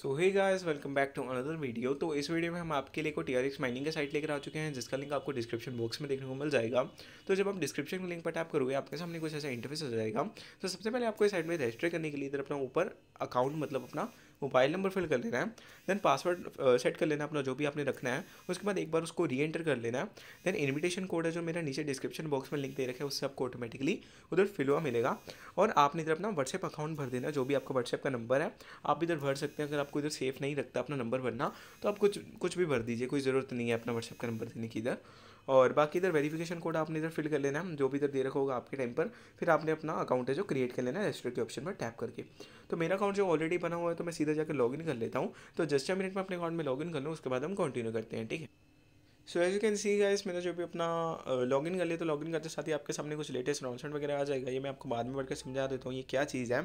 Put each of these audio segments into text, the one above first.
so hi guys welcome back to another video तो इस video में हम आपके लिए को टी आर एक्स माइनिंग का साइट लेकर आ चुके हैं जिसका लिंक आपको डिस्क्रिप्शन बॉक्स में देखने को मिल जाएगा तो जब आप डिस्क्रिप्शन में लिंक पर टैप करोगे आपके सामने कुछ ऐसा इंटरफेस हो जाएगा तो सबसे पहले आपको इस साइट में रजिस्टर करने के लिए इधर अपना ऊपर अकाउंट मतलब अपना मोबाइल नंबर फिल कर लेना है देन पासवर्ड सेट कर लेना अपना जो भी आपने रखना है उसके बाद एक बार उसको री एंटर कर लेना है देन इन्विटेशन कोड है जो मेरा नीचे डिस्क्रिप्शन बॉक्स में लिंक दे रखा है उससे आपको ऑटोमेटिकली उधर फिल हुआ मिलेगा और आपने इधर अपना व्हाट्सएप अकाउंट भर देना जो भी आपका व्हाट्सएप का नंबर है आप इधर भर सकते हैं अगर आपको इधर सेफ नहीं रखता अपना नंबर भरना तो आप कुछ कुछ भी भर दीजिए कोई ज़रूरत नहीं है अपना व्हाट्सएप का नंबर देने की इधर और बाकी इधर वेरीफिकेशन कोड आपने इधर फिल कर लेना है जो भी इधर दे रखा होगा आपके टाइम पर फिर आपने अपना अकाउंट है जो क्रिएट कर लेना है रजिस्टर के ऑप्शन पर टैप करके तो मेरा अकाउंट जो ऑलरेडी बना हुआ है तो मैं सीधा जाकर लॉगिन कर लेता हूँ तो जस्ट अ मिनट में अपने अकाउंट में लॉगिन कर लूँ उसके बाद हम कंटिन्यू करते हैं ठीक है so as you can see guys मैंने जो भी अपना लॉग इन कर लिया तो लॉग इन करते साथ ही आपके सामने कुछ लेटेस्ट अनाउंसमेंट वगैरह आ जाएगा ये मैं आपको बाद में बढ़कर समझा देता हूँ ये क्या चीज़ है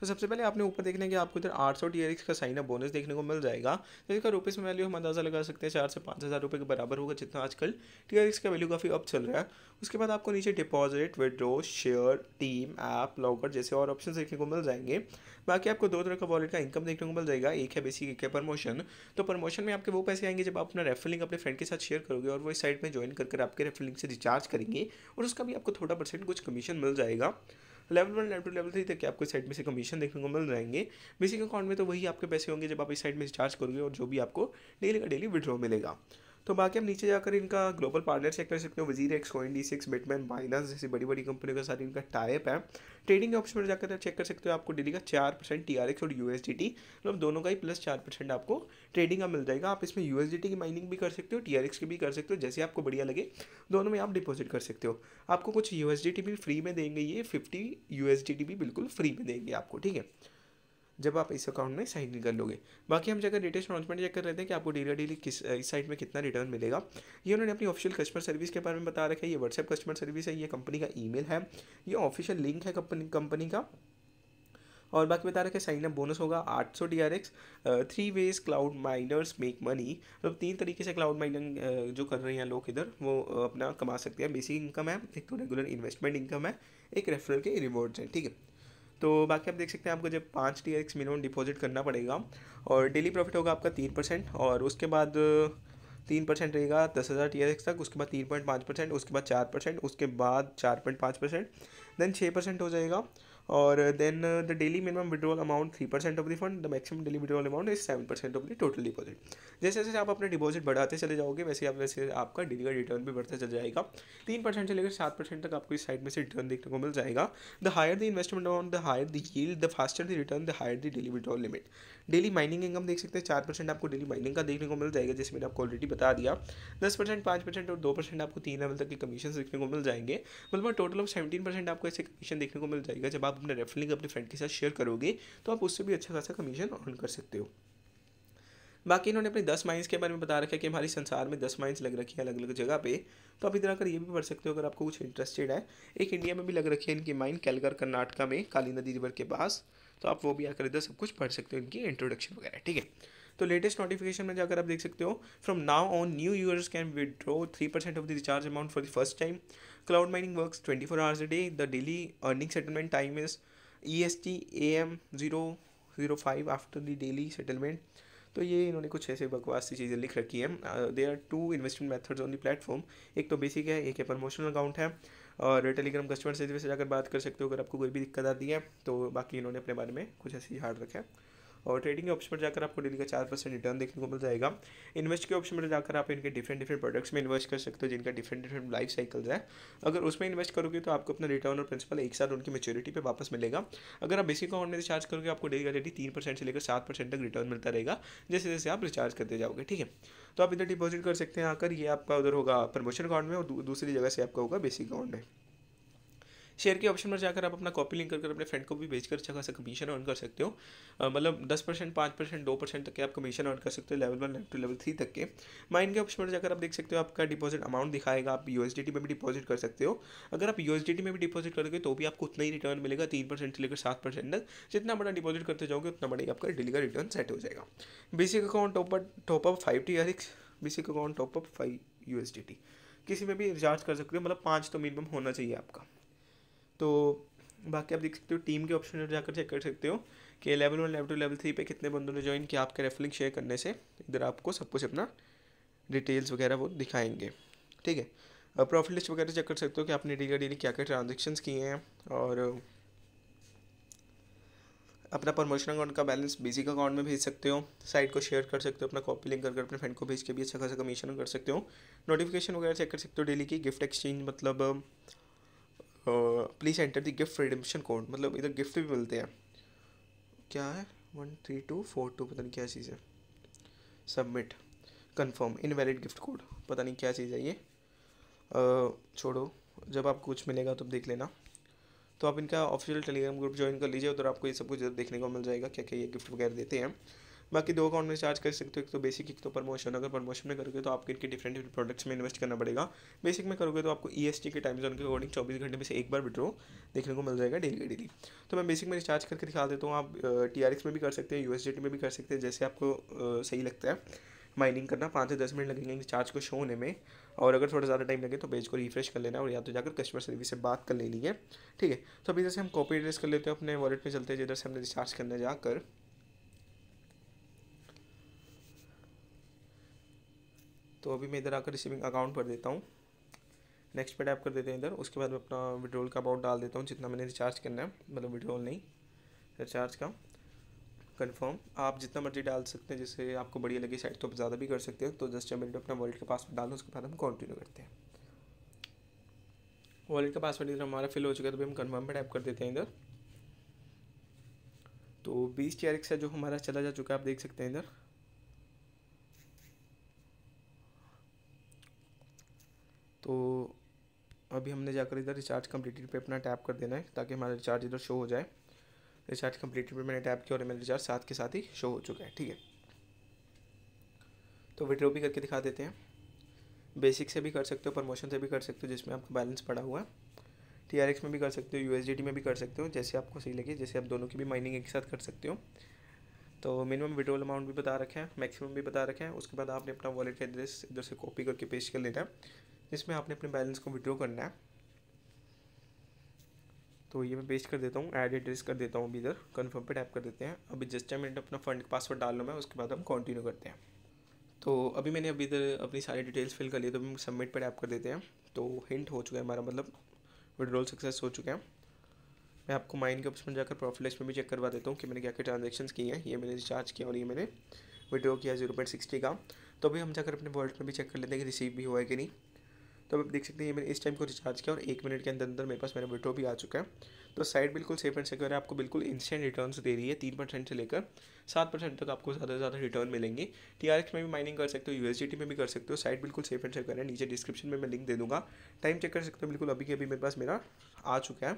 तो सबसे पहले आपने ऊपर देखने के आपको इधर आठ सौ का साइन अप बोनस देखने को मिल जाएगा तो इसका रुपीज़ में वैल्यू हम अंदाज़ा लगा सकते हैं चार से पाँच हज़ार रुपये के बराबर होगा जितना आजकल टी का वैल्यू काफ़ी अप चल रहा है उसके बाद आपको नीचे deposit withdraw share team app locker जैसे और ऑप्शन देखने को मिल जाएंगे बाकी आपको दो तरह का वॉलेट का इनकम देखने को मिल जाएगा एक है बेसिक एक है प्रमोशन तो प्रमोशन में आपके वो पैसे आएंगे जब आप अपना रेफर लिंक अपने फ्रेंड के साथ शेयर करोगे और वो इस साइट में ज्वाइन कर आपके रेफर लिंक से रिचार्ज करेंगे और उसका भी आपको थोड़ा परसेंट कुछ कमीशन मिल जाएगा level one level two level three तक आपको इस साइड में से कमीशन देखने को मिल जाएंगे बेसिक अकाउंट में तो वही आपके पैसे होंगे जब आप इस साइड में चार्ज करोगे और जो भी आपको डेली का डेली विड्रॉ मिलेगा तो बाकी हम नीचे जाकर इनका ग्लोबल पार्टनर चेक कर सकते हो WazirX CoinDCX बिटमैन माइनस जैसी बड़ी बड़ी कंपनियों का सारी इनका टाइप है ट्रेडिंग के ऑप्शन पर जाकर चेक कर सकते हो आपको डेली का चार परसेंट टी आर एक्स और यू एस डी टी मतलब दोनों का ही प्लस चार परसेंट आपको ट्रेडिंग का मिल जाएगा आप इसमें यू एस डी टी की माइनिंग भी कर सकते हो टी आर एक्स की भी कर सकते हो जैसे आपको बढ़िया लगे दोनों में आप डिपॉजिट कर सकते हो आपको कुछ यू एस डी टी भी फ्री में देंगे ये fifty U S D T भी बिल्कुल फ्री में देंगे आपको ठीक है जब आप इस अकाउंट में साइन इन कर लोगे बाकी हम जाकर लेटेस्ट अनाउंसमेंट चेक कर रहे थे कि आपको डेली डेली किस इस साइट में कितना रिटर्न मिलेगा ये उन्होंने अपनी ऑफिशियल कस्टमर सर्विस के बारे में बता रखा है ये व्हाट्सएप कस्टमर सर्विस है ये कंपनी का ई है ये ऑफिशियल लिंक है कंपनी कंपनी का और बाकी बता रखे साइन अप बोनस होगा 800 सौ D R X three ways cloud miners make money मतलब तीन तरीके से क्लाउड माइनिंग जो कर रहे हैं लोग इधर वो अपना कमा सकते हैं बेसिक इनकम है एक तो रेगुलर इन्वेस्टमेंट इनकम है एक रेफरल के रिवॉर्ड्स हैं ठीक है तो बाकी आप देख सकते हैं आपको जब पाँच टी एक्स मिनिमम डिपॉजिट करना पड़ेगा और डेली प्रॉफिट होगा आपका तीन परसेंट और उसके बाद तीन परसेंट रहेगा दस हज़ार टी एक्स तक उसके बाद तीन पॉइंट पाँच परसेंट उसके बाद चार परसेंट उसके बाद चार पॉइंट पाँच परसेंट देन छः परसेंट हो जाएगा और then the daily minimum withdrawal amount three percent of the fund the maximum daily withdrawal amount is seven percent of the total deposit जैसे जैसे आप अपने डिपॉजिट बढ़ाते चले जाओगे वैसे आप वैसे आपका डेली का रिटर्न भी बढ़ता चल जाएगा तीन परसेंट से लेकर सात परसेंट तक आपको इस साइड में से रिटर्न देखने को मिल जाएगा the higher the investment amount the higher the yield the faster the return the higher the daily withdrawal limit daily mining income देख सकते हैं चार परसेंट आपको डेली माइनिंग का देखने को मिल जाएगा जैसे मैंने आपको ऑलरेडी बता दिया दस परसेंट पाँच परसेंट और दो परसेंट आपको तीन लेवल तक के कमीशन देखने को मिल जाएंगे मतलब टोटल ऑफ सेवेंटीन परसेंट आपको ऐसे कमीशन देखने को मिल जाएगा जब आप अपने रेफरिंग अपने फ्रेंड के साथ शेयर करोगे तो आप उससे भी अच्छा खासा कमीशन अर्न कर सकते हो बाकी इन्होंने अपने दस माइंस के बारे में बता रखा है कि हमारे संसार में दस माइंस लग रखी है अलग अलग जगह पे तो आप इधर आकर ये भी पढ़ सकते हो अगर आपको कुछ इंटरेस्टेड है एक इंडिया में भी लग रखी है इनकी माइन कैलगर कर्नाटका में काली नदी रिवर के पास तो आप वो भी आकर इधर सब कुछ पढ़ सकते हो इनकी इंट्रोडक्शन वगैरह ठीक है तो लेटेस्ट नोटिफिकेशन में जाकर आप देख सकते हो from now on new users can withdraw three percent of the recharge amount for the first time cloud mining work twenty four hours a day the daily earning settlement time is E S T A M zero zero five after the daily settlement तो ये इन्होंने कुछ ऐसे बकवास सी चीज़ें लिख रखी है they are two investment methods on the platform एक तो बेसिक है एक है प्रमोशनल अकाउंट है और टेलीग्राम कस्टमर सर्विस से जाकर बात कर सकते हो अगर आपको कोई भी दिक्कत आती है तो बाकी इन्होंने अपने बारे में कुछ ऐसे ही हार्ड रखा है और ट्रेडिंग के ऑप्शन पर जाकर आपको डेली का चार परसेंट रिटर्न देखने को मिल जाएगा इन्वेस्ट के ऑप्शन पर जाकर आप इनके डिफरेंट डिफरेंट प्रोडक्ट्स में इन्वेस्ट कर सकते हो जिनका डिफरेंट डिफरेंट लाइफ साइकिल्स है अगर उसमें इन्वेस्ट करोगे तो आपको अपना रिटर्न और प्रिंसिपल एक साथ उनकी मेच्योरिटी पर वापस मिलेगा अगर आप बेसिक अकाउंट में रिचार्ज करोगे आपको डेली का डेली तीन परसेंट से लेकर सात परसेंट तक रिटर्न मिलता रहेगा जैसे जैसे आप रिचार्ज करते जाओगे ठीक है तो आप इधर डिपॉजिट कर सकते हैं आकर ये आपका उधर होगा प्रमोशन अकाउंट में और दूसरी जगह से आपका होगा बेसिक अकाउंट में शेयर के ऑप्शन पर जाकर आप अपना कॉपी लिंक कर अपने फ्रेंड को भी बेचकर अच्छा खासा कमीशन अर्न कर सकते हो मतलब दस परसेंट पाँच परसेंट दो परसेंट तक के आप कमीशन अर्न कर सकते हो level one level two level three तक के माइन के ऑप्शन पर जाकर आप देख सकते हो आपका डिपॉजिट अमाउंट दिखाएगा आप यू में भी डिपॉजिट कर सकते हो अगर आप यू में भी डिपॉजिट करोगे तो भी आपको उतना ही रिटर्न मिलेगा तीन परसेंट से लेकर सात परसेंट तक जितना बड़ा डिपॉजिट करते जाओगे उतना बड़ा आपका डेली का रिटर्न सेट हो जाएगा basic account top top up five T R X basic account top up five U किसी में भी रिचार्ज कर सकते हो मतलब पाँच तो मिनिमम होना चाहिए आपका तो बाकी आप देख सकते हो टीम के ऑप्शन में जाकर चेक कर सकते हो कि level one level two level three पे कितने बंदों ने ज्वाइन किया आपके रेफरिंग शेयर करने से इधर आपको सब कुछ अपना डिटेल्स वगैरह वो दिखाएंगे ठीक है प्रॉफिट लिस्ट वगैरह चेक कर सकते हो कि आपने डेली डेली क्या क्या ट्रांजेक्शन्स किए हैं और अपना प्रमोशन अकाउंट का बैलेंस बेसिक अकाउंट में भेज सकते हो साइट को शेयर कर सकते हो अपना कॉपी लिंक करके अपने फ्रेंड को भेज के भी अच्छा खासा कमीशन कर सकते हो नोटिफिकेशन वगैरह चेक कर सकते हो डेली की गिफ्ट एक्सचेंज मतलब please enter the gift redemption code मतलब इधर गिफ्ट भी मिलते हैं क्या है one three two four two पता नहीं क्या चीज़ है submit confirm invalid gift code पता नहीं क्या चीज़ है ये छोड़ो जब आपको कुछ मिलेगा तो देख लेना तो आप इनका ऑफिशियल टेलीग्राम ग्रुप ज्वाइन कर लीजिए उधर आपको ये सब कुछ देखने को मिल जाएगा क्या क्या ये गिफ्ट वगैरह देते हैं बाकी दो अकाउंट में चार्ज कर सकते हो एक तो बेसिक एक तो प्रमोशन अगर प्रमोशन में करोगे तो आपके इनके डिफरेंट प्रोडक्ट्स में इन्वेस्ट करना पड़ेगा बेसिक में करोगे तो आपको ई e के टाइम जोन के अकॉर्डिंग चौबीस घंटे में से एक बार विड्रो देखने को मिल जाएगा डेली डेली तो मैं बेसिक में रिचार्ज करके दिखा देता हूँ आप टी में भी कर सकते हैं यू में भी कर सकते हैं जैसे आपको सही लगता है माइनिंग करना पाँच से दस मिनट लगेंगे चार्ज को शो होने में और अगर थोड़ा ज़्यादा टाइम लगे तो पेज को रिफ्रेश कर लेना और या तो जाकर कस्टमर सर्विस से बात कर लेनी है ठीक है तो अभी जैसे हम कॉपी एड्रेस कर लेते हैं अपने वॉलेट में चलते हैं जिधर से हमने रिचार्ज करने जाकर तो अभी मैं इधर आकर रिसीविंग अकाउंट भर देता हूँ नेक्स्ट पे टैप कर देते हैं इधर उसके बाद मैं अपना विड्रोल का अबाउट डाल देता हूँ जितना मैंने रिचार्ज करना है मतलब विड्रोल नहीं रिचार्ज का कंफर्म आप जितना मर्जी डाल सकते हैं जैसे आपको बढ़िया लगी साइड तो आप ज़्यादा भी कर सकते हैं तो जस्ट मिनट अपना वॉलेट का पासवर्ड डालो उसके बाद हम कंटिन्यू करते हैं वॉलेट का पासवर्ड इधर हमारा फिल हो चुका है तो भी हम कन्फर्म पर टाइप कर देते हैं इधर तो बीस टी आर जो हमारा चला जा चुका है आप देख सकते हैं इधर तो अभी हमने जाकर इधर रिचार्ज कम्प्लीटेड पे अपना टैप कर देना है ताकि हमारा रिचार्ज इधर शो हो जाए रिचार्ज कम्प्लीटेड पे मैंने टैप किया और मेरा रिचार्ज साथ के साथ ही शो हो चुका है ठीक है तो विड्रो भी करके दिखा देते हैं बेसिक से भी कर सकते हो प्रमोशन से भी कर सकते हो जिसमें आपका बैलेंस पड़ा हुआ है टी आर एक्स में भी कर सकते हो यू में भी कर सकते हो जैसे आपको सही लगे जैसे आप दोनों की भी माइनिंग एक साथ कर सकते हो तो मिनिमम विड्रोल अमाउंट भी बता रखा है मैक्सिमम भी बता रखा है उसके बाद आपने अपना वॉलेट का एड्रेस इधर से कॉपी करके पेश कर लेना है जिसमें आपने अपने बैलेंस को विड्रॉ करना है तो ये मैं पेस्ट कर देता हूँ ऐड एड्रेस कर देता हूँ अभी इधर कन्फर्म पे टैप कर देते हैं अभी जस्ट टाइम मिनट अपना फंड पासवर्ड डाल लूँ मैं उसके बाद हम कंटिन्यू करते हैं तो अभी मैंने अभी इधर अपनी सारी डिटेल्स फिल कर ली तो हम सबमिट पर टैप कर देते हैं तो हिंट हो चुका है हमारा मतलब विड्रॉल सक्सेस हो चुका है मैं आपको माइंड के ऑप्शन जाकर प्रॉफिट लिस्ट में भी चेक करवा देता हूँ कि मैंने क्या क्या ट्रांजेक्शन किए हैं ये मैंने रिचार्ज किया और ये मैंने विड्रॉ किया जीरो पॉइंट सिक्सटी का तो अभी हम जाकर अपने वॉलेट में भी चेक कर लेते हैं कि रिसीव भी हुआ है कि नहीं तो आप देख सकते हैं ये मैंने इस टाइम को रिचार्ज किया और एक मिनट के अंदर अंदर मेरे पास मेरा विड्रो भी आ चुका है तो साइट बिल्कुल सेफ एंड सिक्योर है आपको बिल्कुल इंस्टेंट रिटर्न दे रही है तीन परसेंट से लेकर सात परसेंट तक आपको ज़्यादा से ज़्यादा रिटर्न मिलेंगे टी आर एक्स में भी माइनिंग कर सकते हो टी में भी कर सकते हो साइट बिल्कुल सेफ एंड सिक्योर है नीचे डिस्क्रिप्शन में मैं लिंक दे दूँगा टाइम चेक कर सकते हो बिल्कुल अभी के अभी मेरे पास मेरा आ चुका है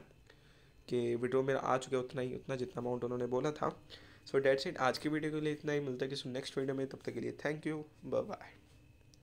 कि विड्रो मेरा आ चुका है उतना ही उतना जितना अमाउंट उन्होंने बोला था सो डेट सेट आज की वीडियो के लिए इतना ही मिलता है कि सो नेक्स्ट वीडियो में तब तक के लिए थैंक यू बाय